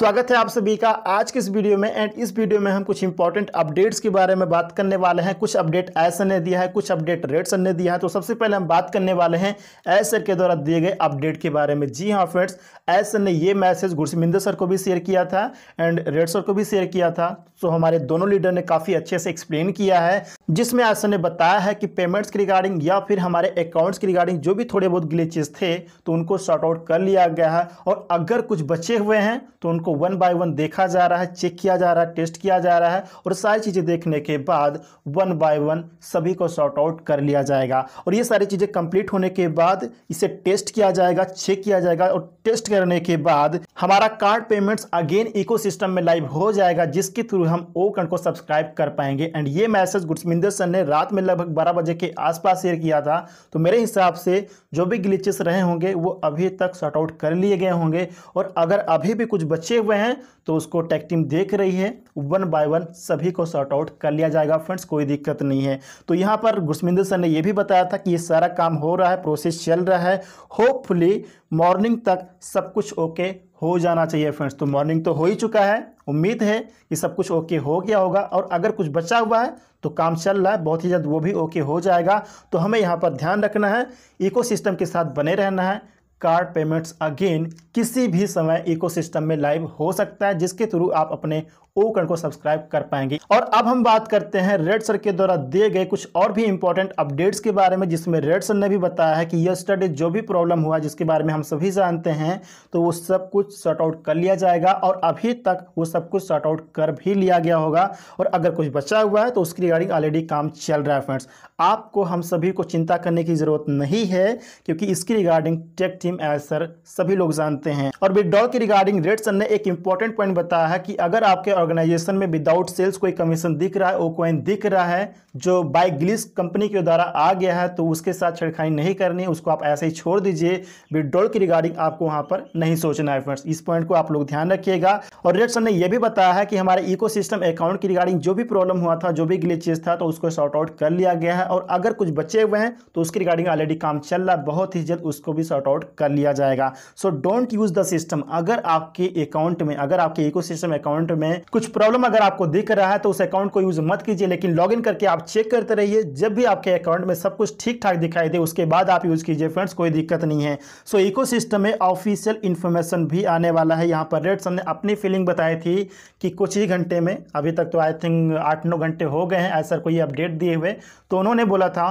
स्वागत है आप सभी का आज के इस वीडियो में एंड इस वीडियो में हम कुछ इंपॉर्टेंट अपडेट्स के बारे में बात करने वाले हैं कुछ अपडेट ऐसा ने दिया है कुछ अपडेट रेड सर ने दिया है तो सबसे पहले हम बात करने वाले हैं एस के द्वारा दिए गए अपडेट के बारे में जी हाँ फ्रेंड्स एस ने ये मैसेज गुरसिमिंदर सर को भी शेयर किया था एंड रेड सर को भी शेयर किया था तो हमारे दोनों लीडर ने काफ़ी अच्छे से एक्सप्लेन किया है जिसमें एस ने बताया है कि पेमेंट्स के रिगार्डिंग या फिर हमारे अकाउंट्स के रिगार्डिंग जो भी थोड़े बहुत ग्लिचेस थे तो उनको शॉर्ट आउट कर लिया गया है और अगर कुछ बचे हुए हैं तो उनको को वन बाय वन देखा जा रहा है चेक किया जा रहा है टेस्ट किया जा रहा है और सारी चीज़ें देखने के बाद वन बाय वन सभी को सॉर्ट आउट कर लिया जाएगा और ये सारी चीज़ें कंप्लीट होने के बाद इसे टेस्ट किया जाएगा चेक किया जाएगा और टेस्ट करने के बाद हमारा कार्ड पेमेंट्स अगेन इको में लाइव हो जाएगा जिसके थ्रू हम ओ को सब्सक्राइब कर पाएंगे एंड ये मैसेज गुरसमिंदर सर ने रात में लगभग बारह बजे के आसपास शेयर किया था तो मेरे हिसाब से जो भी ग्लिचेस रहे होंगे वो अभी तक सॉर्ट आउट कर लिए गए होंगे और अगर अभी भी कुछ बच्चे हुए हैं तो उसको टैक टीम देख रही है वन बाय वन सभी को सॉर्ट आउट कर लिया जाएगा फ्रेंड्स कोई दिक्कत नहीं है तो यहाँ पर गुरसमिंदर सर ने यह भी बताया था कि ये सारा काम हो रहा है प्रोसेस चल रहा है होपफुली मॉर्निंग तक सब कुछ ओके हो जाना चाहिए फ्रेंड्स तो मॉर्निंग तो हो ही चुका है उम्मीद है कि सब कुछ ओके हो गया होगा और अगर कुछ बचा हुआ है तो काम चल रहा है बहुत ही जल्द वो भी ओके हो जाएगा तो हमें यहाँ पर ध्यान रखना है इकोसिस्टम के साथ बने रहना है कार्ड पेमेंट्स अगेन किसी भी समय इकोसिस्टम में लाइव हो सकता है जिसके थ्रू आप अपने ओकन को सब्सक्राइब कर पाएंगे और अब हम बात करते हैं रेड सर के द्वारा दिए गए कुछ और भी इंपॉर्टेंट अपडेट्स के बारे में जिसमें रेड सर ने भी बताया है कि यस्टरडे जो भी प्रॉब्लम हुआ जिसके बारे में हम सभी जानते हैं तो वो सब कुछ शॉर्ट आउट कर लिया जाएगा और अभी तक वो सब कुछ शॉर्ट आउट कर भी लिया गया होगा और अगर कुछ बचा हुआ है तो उसकी रिगार्डिंग ऑलरेडी काम चल रहा है फ्रेंड्स आपको हम सभी को चिंता करने की ज़रूरत नहीं है क्योंकि इसकी regarding tech team theme as sir सभी लोग जानते हैं और विदड्रॉल की रिगार्डिंग रेट सर ने एक इंपॉर्टेंट पॉइंट बताया है कि अगर आपके ऑर्गेनाइजेशन में विदाउट सेल्स कोई कमीशन दिख रहा है वो कॉइन दिख रहा है जो बाई ग्लिस कंपनी के द्वारा आ गया है तो उसके साथ छेड़खानी नहीं करनी उसको आप ऐसे ही छोड़ दीजिए विदड्रॉल की रिगार्डिंग आपको वहां पर नहीं सोचना है फ्रेंड्स इस पॉइंट को आप लोग ध्यान रखिएगा और रेट सर ने यह भी बताया है कि हमारे इको अकाउंट की रिगार्डिंग जो भी प्रॉब्लम हुआ था जो भी ग्लिचेज था तो उसको शॉर्ट आउट कर लिया गया है और अगर कुछ बचे हुए हैं तो उसके रिगार्डिंग ऑलरेडी काम चल रहा है बहुत ही जल्द उसको भी शॉर्ट आउट कर लिया जाएगा so don't use the system अगर आपके अकाउंट में अगर आपके इको अकाउंट में कुछ प्रॉब्लम अगर आपको दिख रहा है तो उस अकाउंट को यूज़ मत कीजिए लेकिन इन करके आप चेक करते रहिए जब भी आपके अकाउंट में सब कुछ ठीक ठाक दिखाई दे उसके बाद आप यूज़ कीजिए फ्रेंड्स कोई दिक्कत नहीं है सो इको सिस्टम में ऑफिशियल इन्फॉर्मेशन भी आने वाला है यहाँ पर रेड ने अपनी फीलिंग बताई थी कि कुछ ही घंटे में अभी तक तो आई थिंक आठ नौ घंटे हो गए हैं ऐसा कोई अपडेट दिए हुए तो उन्होंने बोला था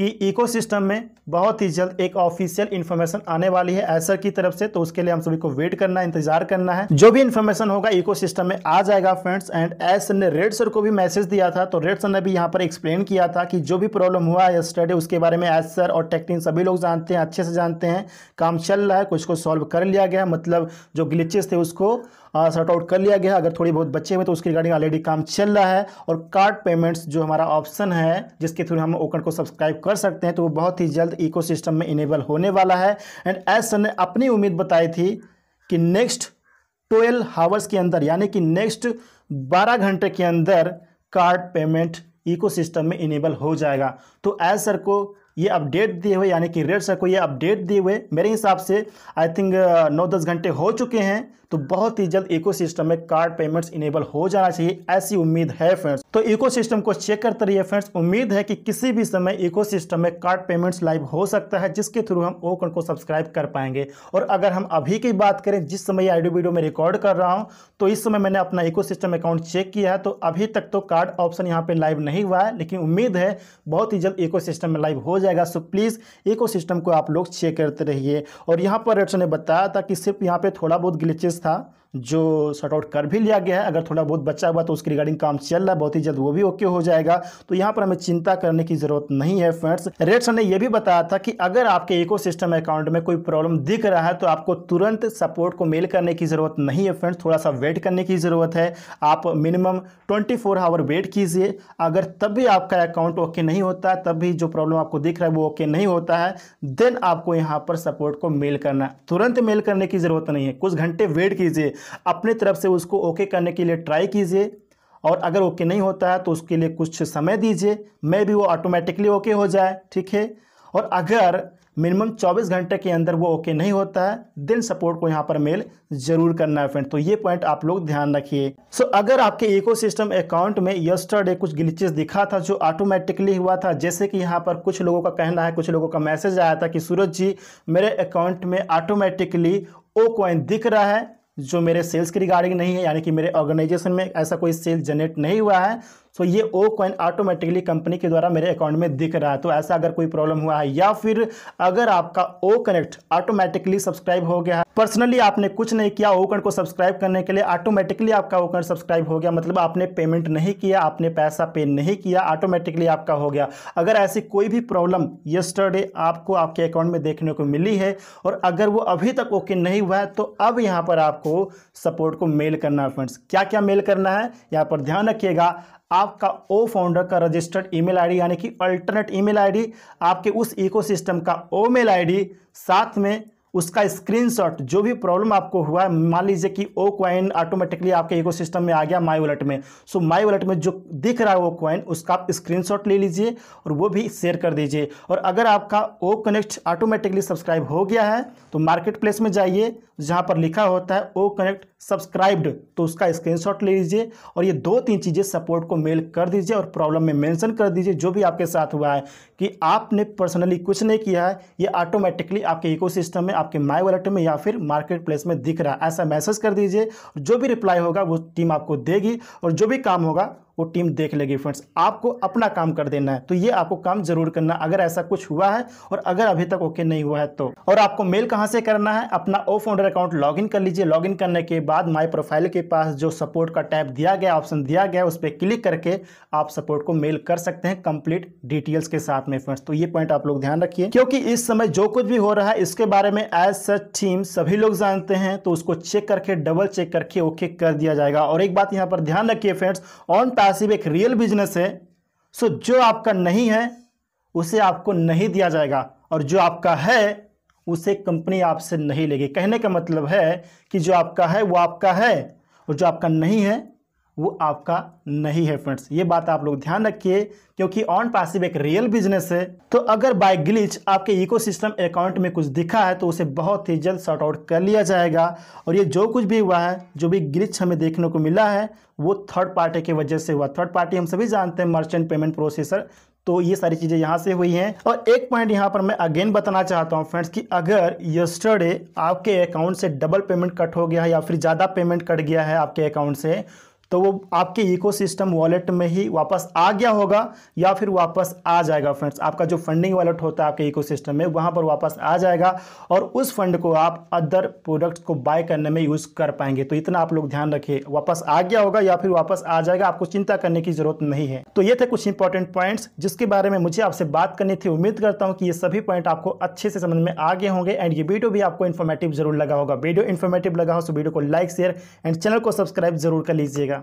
कि इकोसिस्टम में बहुत ही जल्द एक ऑफिशियल इन्फॉर्मेशन आने वाली है एसर की तरफ से तो उसके लिए हम सभी को वेट करना है इंतजार करना है जो भी इन्फॉर्मेशन होगा इकोसिस्टम में आ जाएगा फ्रेंड्स एंड एस ने रेड सर को भी मैसेज दिया था तो रेड सर ने भी यहाँ पर एक्सप्लेन किया था कि जो भी प्रॉब्लम हुआ है स्टडी उसके बारे में एस सर और टेक्टिन सभी लोग जानते हैं अच्छे से जानते हैं काम चल रहा है कुछ को सॉल्व कर लिया गया मतलब जो ग्लिचेस थे उसको सॉर्ट हाँ, आउट कर लिया गया अगर थोड़ी बहुत बच्चे हुए तो उसके रिगार्डिंग ऑलरेडी काम चल रहा है और कार्ड पेमेंट्स जो हमारा ऑप्शन है जिसके थ्रू हम ओकन को सब्सक्राइब कर सकते हैं तो वो बहुत ही जल्द इको में इनेबल होने वाला है एंड एस ने अपनी उम्मीद बताई थी कि नेक्स्ट ट्वेल्व हावर्स के अंदर यानी कि नेक्स्ट बारह घंटे के अंदर कार्ड पेमेंट इकोसिस्टम में इनेबल हो जाएगा तो एज सर को ये अपडेट दिए हुए यानी कि रेड सर को ये अपडेट दिए हुए मेरे हिसाब से आई थिंक नौ दस घंटे हो चुके हैं तो बहुत ही जल्द इको सिस्टम में कार्ड पेमेंट्स इनेबल हो जाना चाहिए ऐसी उम्मीद है फ्रेंड्स तो इको सिस्टम को चेक करते रहिए फ्रेंड्स उम्मीद है कि किसी भी समय इको सिस्टम में कार्ड पेमेंट्स लाइव हो सकता है जिसके थ्रू हम ओकन को सब्सक्राइब कर पाएंगे और अगर हम अभी की बात करें जिस समय ये आईडियो वीडियो में रिकॉर्ड कर रहा हूँ तो इस समय मैंने अपना इको सिस्टम अकाउंट चेक किया है तो अभी तक तो कार्ड ऑप्शन यहाँ पर लाइव नहीं हुआ है लेकिन उम्मीद है बहुत ही जल्द इको सिस्टम में लाइव हो जाए जाएगा सो प्लीज़ सिस्टम को आप लोग चेक करते रहिए और यहाँ पर रेडसो ने बताया था कि सिर्फ यहाँ पर थोड़ा बहुत ग्लिचेस था जो शॉर्ट आउट कर भी लिया गया है अगर थोड़ा बहुत बचा हुआ तो उसके रिगार्डिंग काम चल रहा है बहुत ही जल्द वो भी ओके हो जाएगा तो यहाँ पर हमें चिंता करने की जरूरत नहीं है फ्रेंड्स रेड सर ने यह भी बताया था कि अगर आपके इको अकाउंट में कोई प्रॉब्लम दिख रहा है तो आपको तुरंत सपोर्ट को मेल करने की ज़रूरत नहीं है फ्रेंड्स थोड़ा सा वेट करने की ज़रूरत है आप minimum twenty four hour wait कीजिए अगर तब भी आपका अकाउंट ओके नहीं होता है तब भी जो प्रॉब्लम आपको दिख रहा है वो ओके नहीं होता है देन आपको यहाँ पर सपोर्ट को मेल करना तुरंत मेल करने की ज़रूरत नहीं है कुछ घंटे वेट कीजिए अपने तरफ से उसको ओके करने के लिए ट्राई कीजिए और अगर ओके नहीं होता है तो उसके लिए कुछ समय दीजिए मे भी वो ऑटोमेटिकली ओके हो जाए ठीक है और अगर मिनिमम 24 घंटे के अंदर वो ओके नहीं होता है दिन सपोर्ट को यहाँ पर मेल जरूर करना है फ्रेंड तो ये पॉइंट आप लोग ध्यान रखिए सो so, अगर आपके इकोसिस्टम अकाउंट में यस्टरडे कुछ ग्लिचेस दिखा था जो ऑटोमेटिकली हुआ था जैसे कि यहाँ पर कुछ लोगों का कहना है कुछ लोगों का मैसेज आया था कि सूरज जी मेरे अकाउंट में ऑटोमेटिकली ओ कॉइन दिख रहा है जो मेरे सेल्स के रिगार्डिंग नहीं है यानी कि मेरे ऑर्गेनाइजेशन में ऐसा कोई सेल जनरेट नहीं हुआ है सो ये ओ कॉइन ऑटोमेटिकली कंपनी के द्वारा मेरे अकाउंट में दिख रहा है तो ऐसा अगर कोई प्रॉब्लम हुआ है या फिर अगर आपका ओ कनेक्ट ऑटोमेटिकली सब्सक्राइब हो गया है पर्सनली आपने कुछ नहीं किया ओ कनेक्ट को सब्सक्राइब करने के लिए ऑटोमेटिकली आपका ओ कनेक्ट सब्सक्राइब हो गया मतलब आपने पेमेंट नहीं किया आपने पैसा पे नहीं किया ऑटोमेटिकली आपका हो गया अगर ऐसी कोई भी प्रॉब्लम यस्टरडे आपको आपके अकाउंट में देखने को मिली है और अगर वो अभी तक ओके नहीं हुआ है तो अब यहाँ पर आपको सपोर्ट को मेल करना है फ्रेंड्स क्या क्या मेल करना है यहाँ पर ध्यान रखिएगा आपका ओ फाउंडर का रजिस्टर्ड ईमेल आईडी यानी कि अल्टरनेट ईमेल आईडी आपके उस इकोसिस्टम का ओ मेल आई साथ में उसका स्क्रीनशॉट जो भी प्रॉब्लम आपको हुआ है मान लीजिए कि ओ क्वाइन ऑटोमेटिकली आपके इकोसिस्टम में आ गया माई वॉलेट में सो माई वॉलेट में जो दिख रहा है वो क्वाइन उसका आप स्क्रीनशॉट ले लीजिए और वो भी शेयर कर दीजिए और अगर आपका ओ कनेक्ट ऑटोमेटिकली सब्सक्राइब हो गया है तो मार्केट प्लेस में जाइए जहाँ पर लिखा होता है ओ कनेक्ट सब्सक्राइब्ड तो उसका स्क्रीनशॉट ले लीजिए और ये दो तीन चीज़ें सपोर्ट को मेल कर दीजिए और प्रॉब्लम में मेंशन कर दीजिए जो भी आपके साथ हुआ है कि आपने पर्सनली कुछ नहीं किया है ये ऑटोमेटिकली आपके इकोसिस्टम में आपके माई वॉलेट में या फिर मार्केट प्लेस में दिख रहा है ऐसा मैसेज कर दीजिए जो भी रिप्लाई होगा वो टीम आपको देगी और जो भी काम होगा वो टीम देख लेगी फ्रेंड्स आपको अपना काम कर देना है तो ये आपको काम जरूर करना अगर ऐसा कुछ हुआ है और अगर अभी तक ओके नहीं हुआ है तो और आपको मेल कहाँ से करना है अपना ओ फाउंडर अकाउंट लॉगिन कर लीजिए लॉगिन करने के बाद माई प्रोफाइल के पास जो सपोर्ट का टैप दिया गया ऑप्शन दिया गया उस पर क्लिक करके आप सपोर्ट को मेल कर सकते हैं कंप्लीट डिटेल्स के साथ में फ्रेंड्स तो ये पॉइंट आप लोग ध्यान रखिए क्योंकि इस समय जो कुछ भी हो रहा है इसके बारे में एज सच टीम सभी लोग जानते हैं तो उसको चेक करके डबल चेक करके ओके कर दिया जाएगा और एक बात यहाँ पर ध्यान रखिए फ्रेंड्स ऑन टाइम आपका एक रियल बिजनेस है सो जो आपका नहीं है उसे आपको नहीं दिया जाएगा और जो आपका है उसे कंपनी आपसे नहीं लेगी कहने का मतलब है कि जो आपका है वो आपका है और जो आपका नहीं है वो आपका नहीं है फ्रेंड्स ये बात आप लोग ध्यान रखिए क्योंकि ऑन पासिव एक रियल बिजनेस है तो अगर बाय ग्लिच आपके इकोसिस्टम अकाउंट में कुछ दिखा है तो उसे बहुत ही जल्द शॉर्ट आउट कर लिया जाएगा और ये जो कुछ भी हुआ है जो भी ग्लिच हमें देखने को मिला है वो थर्ड पार्टी की वजह से हुआ थर्ड पार्टी हम सभी जानते हैं मर्चेंट पेमेंट प्रोसेसर तो ये सारी चीज़ें यहाँ से हुई हैं और एक पॉइंट यहाँ पर मैं अगेन बताना चाहता हूँ फ्रेंड्स कि अगर यस्टरडे आपके अकाउंट से डबल पेमेंट कट हो गया है या फिर ज़्यादा पेमेंट कट गया है आपके अकाउंट से तो वो आपके इकोसिस्टम वॉलेट में ही वापस आ गया होगा या फिर वापस आ जाएगा फ्रेंड्स आपका जो फंडिंग वॉलेट होता है आपके इकोसिस्टम में वहाँ पर वापस आ जाएगा और उस फंड को आप अदर प्रोडक्ट्स को बाय करने में यूज़ कर पाएंगे तो इतना आप लोग ध्यान रखिए वापस आ गया होगा या फिर वापस आ जाएगा आपको चिंता करने की जरूरत नहीं है तो ये थे कुछ इंपॉर्टेंट पॉइंट्स जिसके बारे में मुझे आपसे बात करनी थी उम्मीद करता हूँ कि ये सभी पॉइंट आपको अच्छे से समझ में आ गए होंगे एंड ये वीडियो भी आपको इन्फॉर्मेटिव जरूर लगा होगा वीडियो इन्फॉर्मेटिव लगा हो तो वीडियो को लाइक शेयर एंड चैनल को सब्सक्राइब जरूर कर लीजिएगा